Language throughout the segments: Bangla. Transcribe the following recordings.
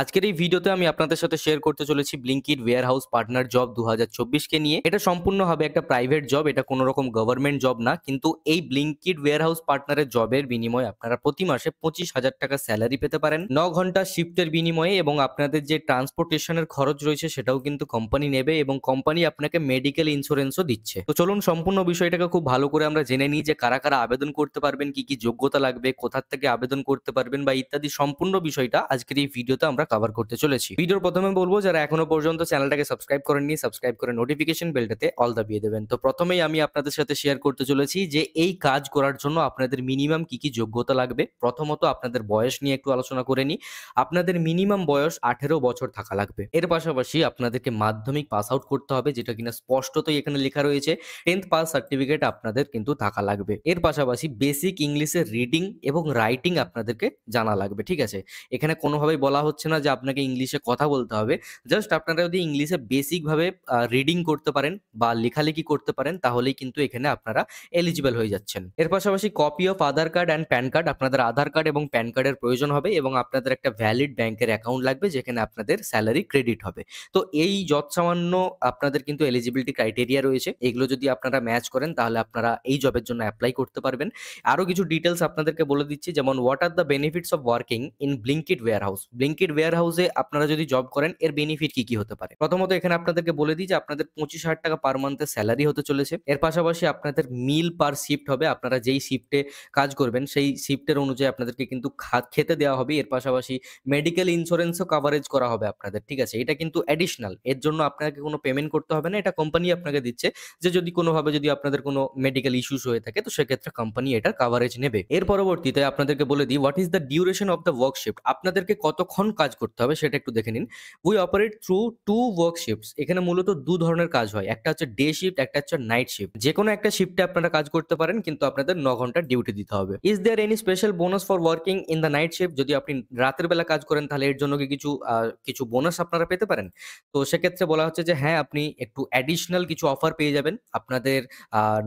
আজকের এই ভিডিওতে আমি আপনাদের সাথে শেয়ার করতে চলেছি ব্লিঙ্কির ওয়ার হাউস পার্টনার জব দু কে নিয়ে এটা সম্পূর্ণ হবে একটা প্রাইভেট জব এটা কোনো রকম গভর্নমেন্ট জব না কিন্তু এই ব্লিঙ্কিট ওয়ার হাউস পার্টনারের জবের বিনিময়ে আপনারা প্রতি মাসে পঁচিশ হাজার টাকা স্যালারি পেতে পারেন ন ঘন্টা শিফটের বিনিময়ে এবং আপনাদের যে ট্রান্সপোর্টেশনের খরচ রয়েছে সেটাও কিন্তু কোম্পানি নেবে এবং কোম্পানি আপনাকে মেডিকেল ইন্স্যুরেন্সও দিচ্ছে তো চলুন সম্পূর্ণ বিষয়টাকে খুব ভালো করে আমরা জেনে নিই যে কারা কারা আবেদন করতে পারবেন কি কি যোগ্যতা লাগবে কোথার থেকে আবেদন করতে পারবেন বা ইত্যাদি সম্পূর্ণ বিষয়টা আজকের এই ভিডিওতে আমরা আমরা কভার করতে চলেছি ভিডিওর প্রথমে বলবো যারা এখনো পর্যন্ত চ্যানেলটাকে সাবস্ক্রাইব করেননি সাবস্ক্রাইব করে নোটিফিকেশন বেলটাতে অল দাবিয়ে দেবেন তো প্রথমেই আমি আপনাদের সাথে শেয়ার করতে চলেছি যে এই কাজ করার জন্য আপনাদের মিনিমাম কি কি যোগ্যতা লাগবে প্রথমত আপনাদের বয়স নিয়ে একটু আলোচনা করে নিই আপনাদের মিনিমাম বয়স আঠেরো বছর থাকা লাগবে এর পাশাপাশি আপনাদেরকে মাধ্যমিক পাস আউট করতে হবে যেটা কিনা স্পষ্টতই এখানে লেখা রয়েছে টেন্থ পাস সার্টিফিকেট আপনাদের কিন্তু থাকা লাগবে এর পাশাপাশি বেসিক ইংলিশের রিডিং এবং রাইটিং আপনাদেরকে জানা লাগবে ঠিক আছে এখানে কোনোভাবেই বলা হচ্ছে না যে আপনাকে ইংলিশে কথা বলতে হবে জাস্ট আপনারা যদি ইংলিশে বেসিকভাবে রিডিং করতে পারেন বা লেখালেখি করতে পারেন তাহলেই কিন্তু এখানে আপনারা এলিজিবল হয়ে যাচ্ছেন এর পাশাপাশি copy of Aadhaar card and PAN card আপনাদের আধার কার্ড এবং প্যান কার্ডের প্রয়োজন হবে এবং আপনাদের একটা ভ্যালিড ব্যাংকের অ্যাকাউন্ট লাগবে যেখানে আপনাদের স্যালারি ক্রেডিট হবে তো এই সামান্য আপনাদের কিন্তু এলিজিবিলিটি ক্রাইটেরিয়া রয়েছে এগুলো যদি আপনারা ম্যাচ করেন তাহলে আপনারা এই জবের জন্য অ্যাপ্লাই করতে পারবেন আরও কিছু ডিটেলস আপনাদেরকে বলে দিচ্ছি যেমন what are the benefits of working in Blinkit warehouse Blinkit ওয়্যার হাউসে আপনারা যদি জব করেন এর বেনিফিট কি কি হতে পারে প্রথমত এখানে আপনাদেরকে বলে দিই যে আপনাদের পঁচিশ হাজার টাকা পার মান্থে স্যালারি হতে চলেছে এর পাশাপাশি আপনাদের মিল পার শিফট হবে আপনারা যেই শিফটে কাজ করবেন সেই শিফটের অনুযায়ী আপনাদেরকে কিন্তু খেতে দেওয়া হবে এর পাশাপাশি মেডিকেল ইন্স্যুরেন্সও কাভারেজ করা হবে আপনাদের ঠিক আছে এটা কিন্তু অ্যাডিশনাল এর জন্য আপনাকে কোনো পেমেন্ট করতে হবে না এটা কোম্পানি আপনাকে দিচ্ছে যে যদি কোনোভাবে যদি আপনাদের কোনো মেডিকেল ইস্যুস হয়ে থাকে তো সেক্ষেত্রে কোম্পানি এটার কাভারেজ নেবে এর পরবর্তীতে আপনাদেরকে বলে দিই what is the duration of the work আপনাদেরকে কতক্ষণ কাজ কাজ করতে হবে সেটা একটু দেখে নিন we operate through to work এখানে মূলত দু ধরনের কাজ হয় একটা হচ্ছে ডে শিফট একটা হচ্ছে নাইট শিফট যে কোনো একটা শিফটে আপনারা কাজ করতে পারেন কিন্তু আপনাদের ন ঘন্টা ডিউটি দিতে হবে is there any special bonus for working in the night shift যদি আপনি রাতের বেলা কাজ করেন তাহলে এর জন্য কি কিছু কিছু বোনাস আপনারা পেতে পারেন তো সেক্ষেত্রে বলা হচ্ছে যে হ্যাঁ আপনি একটু অ্যাডিশনাল কিছু অফার পেয়ে যাবেন আপনাদের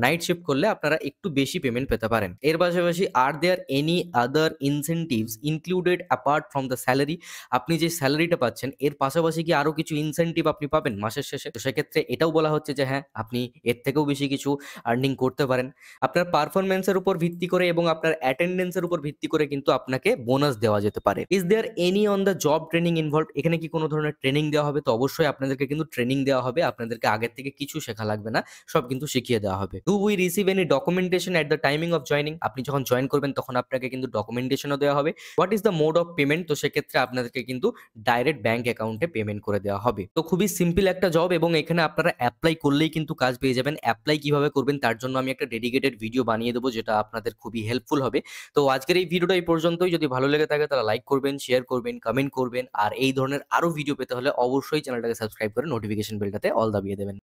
নাইট শিফট করলে আপনারা একটু বেশি পেমেন্ট পেতে পারেন এর পাশাপাশি are there any other incentives included apart from the salary আপনি যে স্যালারিটা পাচ্ছেন এর পাশাপাশি কি আরো কিছু ইনসেন্টিভ আপনি পাবেন মাসের শেষে তো সেক্ষেত্রে এটাও বলা হচ্ছে যে হ্যাঁ আপনি এর থেকেও বেশি কিছু আর্নিং করতে পারেন আপনার পারফরমেন্সের উপর ভিত্তি করে এবং আপনার অ্যাটেন্ডেন্সের উপর ভিত্তি করে কিন্তু আপনাকে বোনাস দেওয়া যেতে পারে is there any on the job training involve এখানে কি কোনো ধরনের ট্রেনিং দেওয়া হবে তো অবশ্যই আপনাদেরকে কিন্তু ট্রেনিং দেওয়া হবে আপনাদেরকে আগের থেকে কিছু শেখা লাগবে না সব কিন্তু শিখিয়ে দেওয়া হবে do we receive any documentation at the timing of joining আপনি যখন জয়েন করবেন তখন আপনাকে কিন্তু ডকুমেন্টেশনও দেওয়া হবে what is the mode of payment তো সেক্ষেত্রে আপনাদেরকে কিন্তু ডাইরেক্ট ব্যাংক অ্যাকাউন্টে পেমেন্ট করে দেওয়া হবে তো খুবই সিম্পল একটা জব এবং এখানে আপনারা অ্যাপ্লাই করলেই কিন্তু কাজ পেয়ে যাবেন অ্যাপ্লাই কিভাবে করবেন তার জন্য আমি একটা ডেডিকেটেড ভিডিও বানিয়ে দেবো যেটা আপনাদের খুবই হেল্পফুল হবে তো আজকের এই ভিডিওটা এই পর্যন্তই যদি ভালো লেগে থাকে তাহলে লাইক করবেন শেয়ার করবেন কমেন্ট করবেন আর এই ধরনের আরও ভিডিও পেতে হলে অবশ্যই চ্যানেলটাকে সাবস্ক্রাইব করে নোটিফিকেশন বেলটাতে অল দাবিয়ে দেবেন